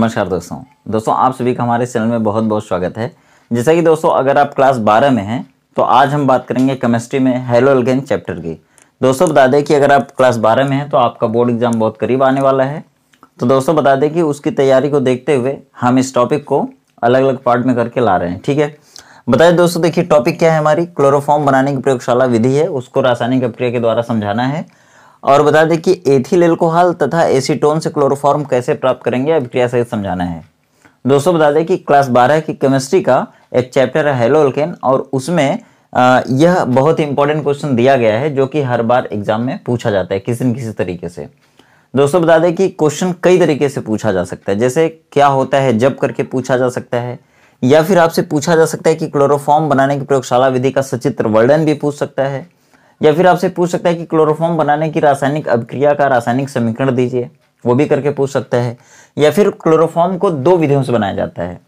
नमस्कार दोस्तों दोस्तों आप सभी का हमारे चैनल में बहुत बहुत स्वागत है जैसा कि दोस्तों अगर आप क्लास 12 में हैं तो आज हम बात करेंगे केमिस्ट्री में हेलो एलगेन चैप्टर की दोस्तों बता दें कि अगर आप क्लास बारह में हैं तो आपका बोर्ड एग्जाम बहुत करीब आने वाला है तो दोस्तों बता दें कि उसकी तैयारी को देखते हुए हम इस टॉपिक को अलग अलग पार्ट में करके ला रहे हैं ठीक है बताए दोस्तों देखिए टॉपिक क्या है हमारी क्लोरोफॉर्म बनाने की प्रयोगशाला विधि है उसको रासायनिक अप्रिया के द्वारा समझाना है और बता दें कि एथिल एल्कोहल तथा एसीटोन से क्लोरोफॉर्म कैसे प्राप्त करेंगे अभिक्रिया सहित समझाना है दोस्तों बता दें कि क्लास बारह की केमिस्ट्री का एक चैप्टर है हेलोल्केन और उसमें यह बहुत ही इंपॉर्टेंट क्वेश्चन दिया गया है जो कि हर बार एग्जाम में पूछा जाता है किसी न किसी तरीके से दोस्तों बता दें कि क्वेश्चन कई तरीके से पूछा जा सकता है जैसे क्या होता है जब करके पूछा जा सकता है या फिर आपसे पूछा जा सकता है कि क्लोरोफॉर्म बनाने की प्रयोगशाला विधि का सचित्र वर्णन भी पूछ सकता है या फिर आपसे पूछ सकता है कि क्लोरोफॉर्म बनाने की रासायनिक अभिक्रिया का रासायनिक समीकरण दीजिए वो भी करके पूछ सकता है या फिर क्लोरोफॉर्म को दो विधियों से बनाया जाता है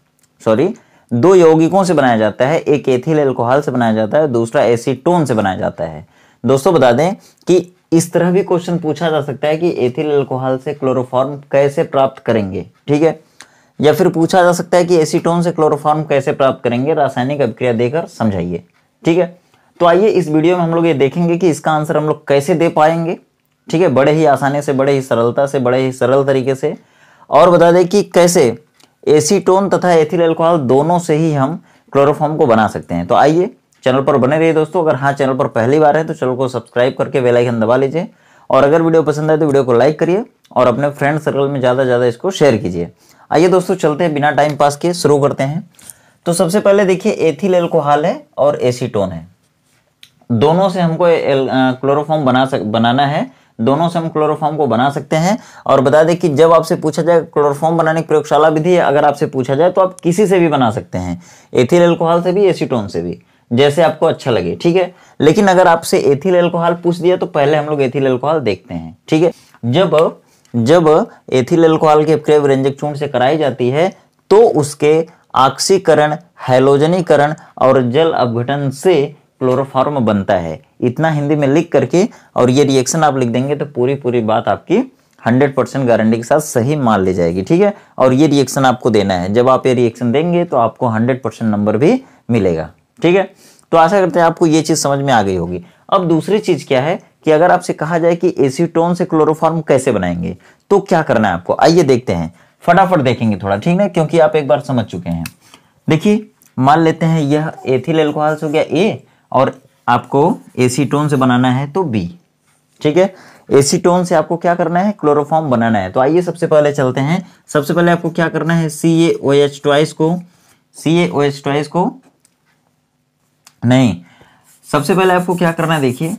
सॉरी दो यौगिकों से बनाया जाता है एक एथिल एल्कोहल से बनाया जाता है दूसरा एसीटोन से बनाया जाता है दोस्तों बता दें कि इस तरह भी क्वेश्चन पूछा जा सकता है कि एथिल एल्कोहल से क्लोरोफॉर्म कैसे प्राप्त करेंगे ठीक है या फिर पूछा जा सकता है कि एसीटोन से क्लोरोफॉर्म कैसे प्राप्त करेंगे रासायनिक अभिक्रिया देकर समझाइए ठीक है तो आइए इस वीडियो में हम लोग ये देखेंगे कि इसका आंसर हम लोग कैसे दे पाएंगे ठीक है बड़े ही आसानी से बड़े ही सरलता से बड़े ही सरल तरीके से और बता दें कि कैसे एसीटोन तथा एथिल एल्कोहल दोनों से ही हम क्लोरोफॉर्म को बना सकते हैं तो आइए चैनल पर बने रहिए दोस्तों अगर हाँ चैनल पर पहली बार है तो चैनल को सब्सक्राइब करके बेल आइकन दबा लीजिए और अगर वीडियो पसंद आए तो वीडियो को लाइक करिए और अपने फ्रेंड सर्कल में ज़्यादा से ज़्यादा इसको शेयर कीजिए आइए दोस्तों चलते हैं बिना टाइम पास किए शुरू करते हैं तो सबसे पहले देखिए एथिल एल्कोहल है और एसीटोन है दोनों से हमको क्लोरोफॉर्म बना सक बनाना है दोनों से हम क्लोरोफॉर्म को बना सकते हैं और बता दें कि जब आपसे पूछा जाए क्लोरोफॉर्म बनाने की प्रयोगशाला विधि अगर आपसे पूछा जाए तो आप किसी से भी बना सकते हैं एथिल एल्कोहल से भी एसीटोन से भी जैसे आपको अच्छा लगे ठीक है लेकिन अगर आपसे एथिल एल्कोहल पूछ दिया तो पहले हम लोग एथिल एल्कोहल देखते हैं ठीक है जब जब एथिल एल्कोहल की क्रेव रंजक चूर्ण से कराई जाती है तो उसके ऑक्सीकरण हैलोजनीकरण और जल अपघटन से क्लोरोफॉर्म बनता है इतना हिंदी में लिख करके और ये रिएक्शन आप लिख देंगे तो पूरी पूरी बात आपकी हंड्रेड परसेंट गारंटी के साथ सही मान ली जाएगी ठीक है और ये रिएक्शन आपको देना है जब आप ये रिएक्शन देंगे तो आपको हंड्रेड परसेंट नंबर भी मिलेगा ठीक है तो आशा करते हैं आपको ये चीज़ समझ में आ गई होगी अब दूसरी चीज़ क्या है कि अगर आपसे कहा जाए कि एसीटोन से क्लोरोफॉर्म कैसे बनाएंगे तो क्या करना है आपको आइए देखते हैं फटाफट देखेंगे थोड़ा ठीक है क्योंकि आप एक बार समझ चुके हैं देखिए मान लेते हैं यह एथिल एल्कोहल्स हो गया ए और आपको एसीटोन से बनाना है तो बी ठीक है एसीटोन से आपको क्या करना है क्लोरोफॉर्म बनाना है तो आइए सबसे पहले चलते हैं सबसे पहले आपको क्या करना है सी ए ओ एच ट्वाइस को सी ए ओ एच ट्वाइस को नहीं सबसे पहले आपको क्या करना है देखिए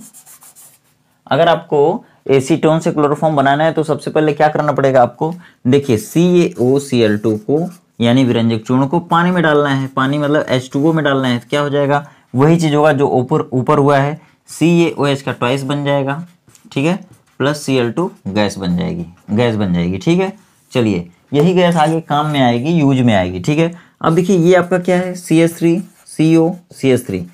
अगर आपको एसीटोन से क्लोरोफॉर्म बनाना है तो सबसे पहले क्या करना पड़ेगा आपको देखिए सी ए ओ सी एल टू को यानी विरंजक चूर्ण को पानी में डालना है पानी मतलब एच टू ओ में डालना है तो क्या हो जाएगा वही चीज़ होगा जो ऊपर ऊपर हुआ है सी ए ओ एच का ट्वाइस बन जाएगा ठीक है plus C L two gas बन जाएगी गैस बन जाएगी ठीक है चलिए यही गैस आगे काम में आएगी यूज में आएगी ठीक है अब देखिए ये आपका क्या है C S three C O C S three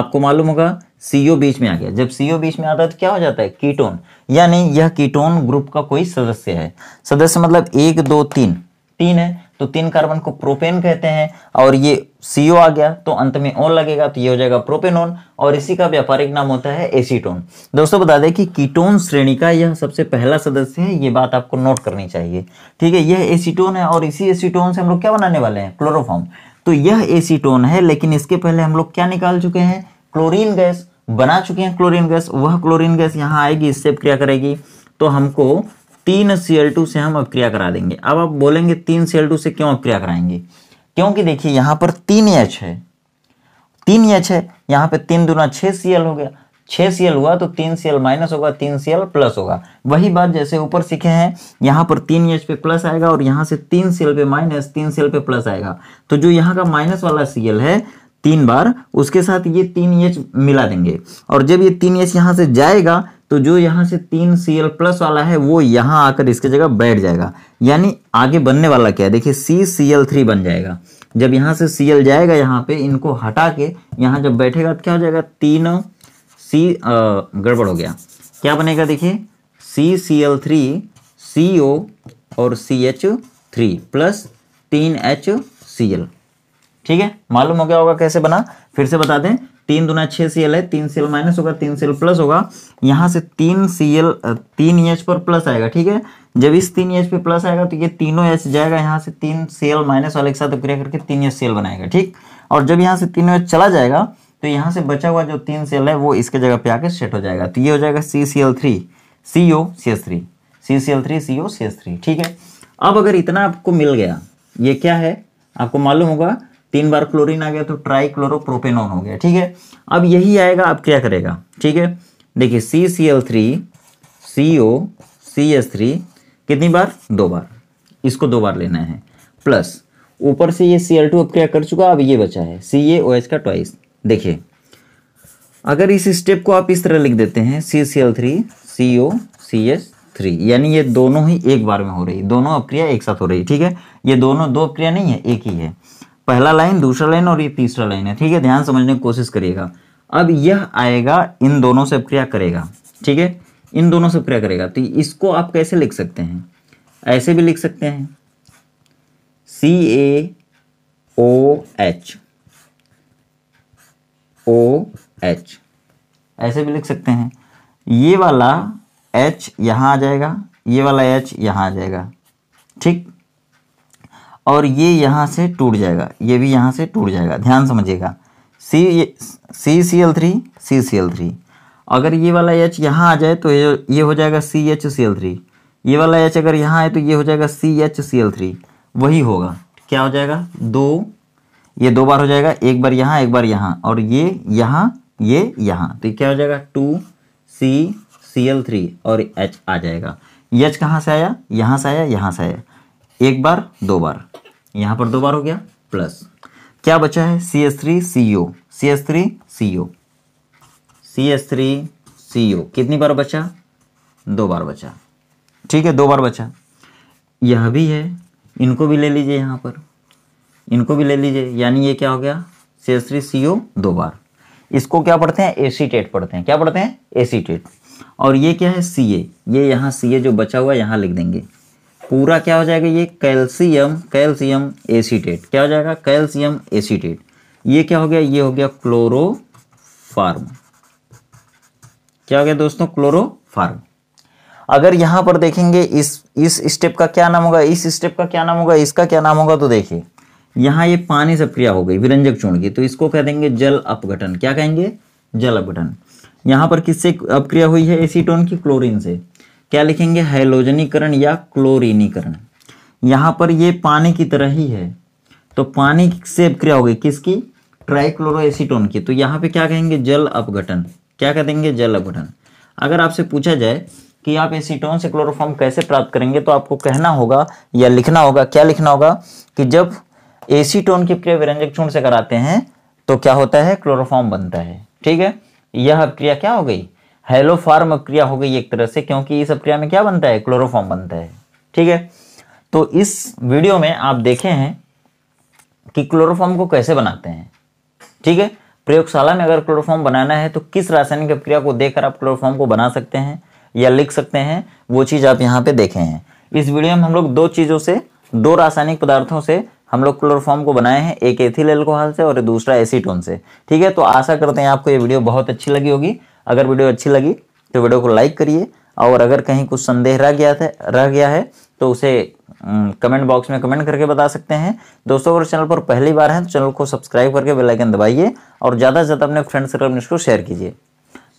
आपको मालूम होगा सी ओ बीच में आ गया जब सी ओ बीच में आता है तो क्या हो जाता है कीटोन यानी यह कीटोन ग्रुप का कोई सदस्य है सदस्य मतलब एक दो तीन तीन है तो तीन कार्बन को प्रोपेन कहते हैं और ये सीओ आ गया तो अंत में ओन लगेगा तो ये हो जाएगा प्रोपेनोन और इसी का व्यापारिक नाम होता है एसीटोन दोस्तों बता दें कि कीटोन श्रेणी का यह सबसे पहला सदस्य है ये बात आपको नोट करनी चाहिए ठीक है यह एसीटोन है और इसी एसीटोन से हम लोग क्या बनाने वाले हैं क्लोरोफॉर्म तो यह एसीटोन है लेकिन इसके पहले हम लोग क्या निकाल चुके हैं क्लोरीन गैस बना चुके हैं क्लोरीन गैस वह क्लोरीन गैस यहाँ आएगी इससे क्रिया करेगी तो हमको तीन सी से हम अपक्रिया करा देंगे अब आप बोलेंगे तीन सी से क्यों अपक्रिया कराएंगे क्योंकि देखिए यहाँ पर तीन एच है तीन एच है यहाँ पर तीन दुना छः सी हो गया छः सी हुआ तो तीन सी माइनस होगा तीन सी प्लस होगा वही बात जैसे ऊपर सीखे हैं यहाँ पर तीन एच पे प्लस आएगा और यहाँ से तीन सी पे माइनस तीन सी पे प्लस आएगा तो जो यहाँ का माइनस वाला सी है तीन बार उसके साथ ये तीन एच मिला देंगे और जब ये तीन एच यहाँ से जाएगा तो जो यहाँ से तीन सी एल प्लस वाला है वो यहाँ आकर इसके जगह बैठ जाएगा यानी आगे बनने वाला क्या है देखिए सी सी एल थ्री बन जाएगा जब यहाँ से सी एल जाएगा यहाँ पे इनको हटा के यहाँ जब बैठेगा तो क्या हो जाएगा तीन सी गड़बड़ हो गया क्या बनेगा देखिए C C L three C O और सी एच थ्री प्लस तीन एच सी एल ठीक है मालूम हो गया होगा कैसे बना फिर से बता दें तीन दुना छह सी एल है तीन सी एल माइनस होगा तीन सी एल प्लस होगा यहाँ से तीन सी एल तीन एच पर प्लस आएगा ठीक है जब इस तीन एच पे प्लस आएगा तो ये तीनों एच जाएगा यहाँ से तीन सी एल माइनस वाले के साथ अप्रिया करके तीन एच सी एल बनाएगा ठीक और जब यहाँ से तीनों एच चला जाएगा तो यहाँ से बचा हुआ जो तीन सी एल है वो इसके जगह पे आके सेट हो जाएगा तो ये हो जाएगा C C L three C O C S three C C L three C O C S three ठीक है अब अगर इतना आपको मिल गया ये क्या है आपको मालूम होगा तीन बार क्लोरीन आ गया तो ट्राई क्लोरोप्रोपेनॉन हो गया ठीक है अब यही आएगा आप क्या करेगा ठीक है देखिए C C L three C O C S three कितनी बार दो बार इसको दो बार लेना है प्लस ऊपर से ये सी एल टू अब क्या कर चुका अब ये बचा है सी ए ओ एच का ट्वाइस देखिए अगर इस स्टेप को आप इस तरह लिख देते हैं C C L three C O C S three यानी ये दोनों ही एक बार में हो रही है दोनों अपक्रिया एक साथ हो रही है ठीक है ये दोनों दो अपक्रिया नहीं है एक ही है पहला लाइन दूसरा लाइन और ये तीसरा लाइन है ठीक है ध्यान समझने की कोशिश करिएगा अब यह आएगा इन दोनों से क्रिया करेगा ठीक है इन दोनों से क्रिया करेगा तो इसको आप कैसे लिख सकते हैं ऐसे भी लिख सकते हैं सी ए ओ एच ओ एच ऐसे भी लिख सकते हैं ये वाला एच यहां आ जाएगा ये वाला एच यहां आ जाएगा ठीक और ये यहाँ से टूट जाएगा ये भी यहाँ से टूट जाएगा ध्यान समझिएगा C C C L three C C L three अगर ये वाला एच यहाँ आ जाए तो ये हो जाएगा C H C L three ये वाला एच अगर यहाँ आए तो ये हो जाएगा C H C L three वही होगा क्या हो जाएगा दो ये दो बार हो जाएगा एक बार यहाँ एक बार यहाँ और ये यहाँ ये यहाँ तो ये क्या हो जाएगा two C C L three और एच आ जाएगा एच कहाँ से आया यहाँ से आया यहाँ से आया एक बार दो बार यहाँ पर दो बार हो गया प्लस क्या बचा है C S three C O C S three C O C S three C O कितनी बार बचा दो बार बचा ठीक है दो बार बचा यह भी है इनको भी ले लीजिए यहाँ पर इनको भी ले लीजिए यानी ये क्या हो गया सी एस थ्री सी ओ दो बार इसको क्या पढ़ते हैं एसीटेट पढ़ते हैं क्या पढ़ते हैं एसीटेट और ये क्या है सी ए ये यहाँ सी ए जो बचा हुआ है यहाँ लिख देंगे पूरा क्या हो जाएगा ये कैल्शियम कैल्शियम एसीटेट क्या हो जाएगा कैल्शियम एसीटेट ये क्या हो गया ये हो गया क्लोरोफार्म क्या हो गया दोस्तों क्लोरोफार्म अगर यहां पर देखेंगे इस इस स्टेप का क्या नाम होगा इस स्टेप का क्या नाम होगा इसका क्या नाम होगा तो देखिए यहां ये पानी से क्रिया हो गई विरंजक चूर्ण की तो इसको कह देंगे जल अपघटन क्या कहेंगे जल अपघटन यहां पर किससे अपक्रिया हुई है एसीटोन की क्लोरीन से क्या लिखेंगे हाइलोजनीकरण या क्लोरीनीकरण यहाँ पर ये पानी की तरह ही है तो पानी से क्रिया होगी किसकी ट्राइक्लोरोएसीटोन की तो यहाँ पे क्या कहेंगे जल अपघटन क्या कह देंगे जल अपघटन अगर आपसे पूछा जाए कि आप एसीटोन से क्लोरोफॉर्म कैसे प्राप्त करेंगे तो आपको कहना होगा या लिखना होगा क्या लिखना होगा कि जब एसीटोन की क्रिया विरंजक चूर्ण से कराते हैं तो क्या होता है क्लोरोफॉर्म बनता है ठीक है यह क्रिया क्या हो गई हेलोफार्म अपक्रिया हो गई एक तरह से क्योंकि इस अपक्रिया में क्या बनता है क्लोरोफॉर्म बनता है ठीक है तो इस वीडियो में आप देखे हैं कि क्लोरोफॉर्म को कैसे बनाते हैं ठीक है प्रयोगशाला में अगर क्लोरोफॉर्म बनाना है तो किस रासायनिक अपक्रिया को देखकर आप क्लोरोफॉर्म को बना सकते हैं या लिख सकते हैं वो चीज़ आप यहाँ पे देखे हैं इस वीडियो में हम लोग दो चीज़ों से दो रासायनिक पदार्थों से हम लोग क्लोरोफॉर्म को बनाए हैं एक एथिल एल्कोहल से और दूसरा एसीटोन से ठीक है तो आशा करते हैं आपको ये वीडियो बहुत अच्छी लगी होगी अगर वीडियो अच्छी लगी तो वीडियो को लाइक करिए और अगर कहीं कुछ संदेह रह गया था रह गया है तो उसे कमेंट बॉक्स में कमेंट करके बता सकते हैं दोस्तों अगर चैनल पर पहली बार हैं तो चैनल को सब्सक्राइब करके बेल आइकन दबाइए और ज़्यादा से ज़्यादा अपने फ्रेंड सर्कल में इसको शेयर कीजिए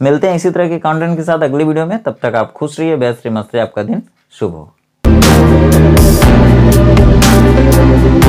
मिलते हैं इसी तरह के कंटेंट के साथ अगली वीडियो में तब तक आप खुश रहिए बेहतरी मस्त आपका दिन शुभ हो